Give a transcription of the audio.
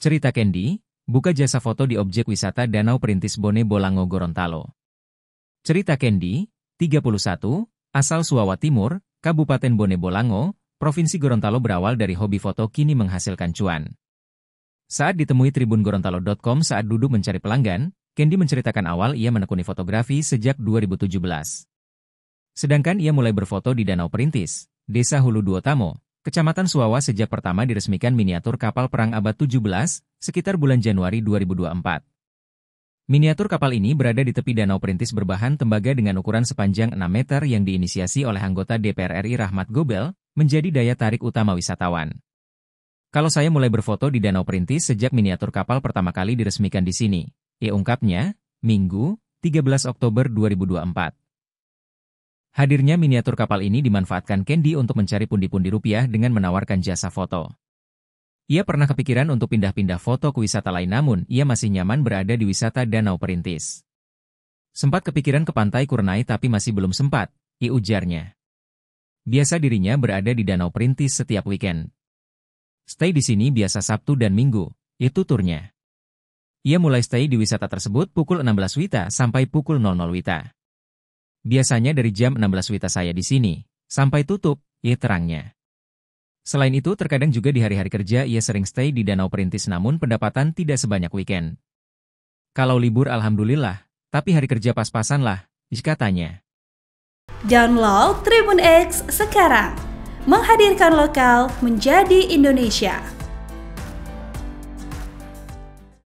Cerita Kendi, buka jasa foto di objek wisata Danau Perintis Bone Bolango Gorontalo. Cerita Kendi, 31, asal Suwawa Timur, Kabupaten Bone Bolango, Provinsi Gorontalo berawal dari hobi foto kini menghasilkan cuan. Saat ditemui Tribun Gorontalo.com saat duduk mencari pelanggan, Kendi menceritakan awal ia menekuni fotografi sejak 2017. Sedangkan ia mulai berfoto di Danau Perintis, Desa Hulu Duotamo, Kecamatan Suawa sejak pertama diresmikan miniatur kapal perang abad 17, sekitar bulan Januari 2024. Miniatur kapal ini berada di tepi danau perintis berbahan tembaga dengan ukuran sepanjang 6 meter yang diinisiasi oleh anggota DPR RI Rahmat Gobel, menjadi daya tarik utama wisatawan. Kalau saya mulai berfoto di Danau Perintis sejak miniatur kapal pertama kali diresmikan di sini, ia ungkapnya, Minggu, 13 Oktober 2024. Hadirnya miniatur kapal ini dimanfaatkan Candy untuk mencari pundi-pundi rupiah dengan menawarkan jasa foto. Ia pernah kepikiran untuk pindah-pindah foto ke wisata lain namun ia masih nyaman berada di wisata Danau Perintis. Sempat kepikiran ke pantai Kurnai tapi masih belum sempat, i ujarnya. Biasa dirinya berada di Danau Perintis setiap weekend. Stay di sini biasa Sabtu dan Minggu, itu turnya. Ia mulai stay di wisata tersebut pukul 16 Wita sampai pukul 00 Wita. Biasanya dari jam 16 wita saya di sini, sampai tutup, ia ya terangnya. Selain itu, terkadang juga di hari-hari kerja ia sering stay di Danau Perintis namun pendapatan tidak sebanyak weekend. Kalau libur alhamdulillah, tapi hari kerja pas-pasan lah, katanya. Download Tribun X sekarang, menghadirkan lokal menjadi Indonesia.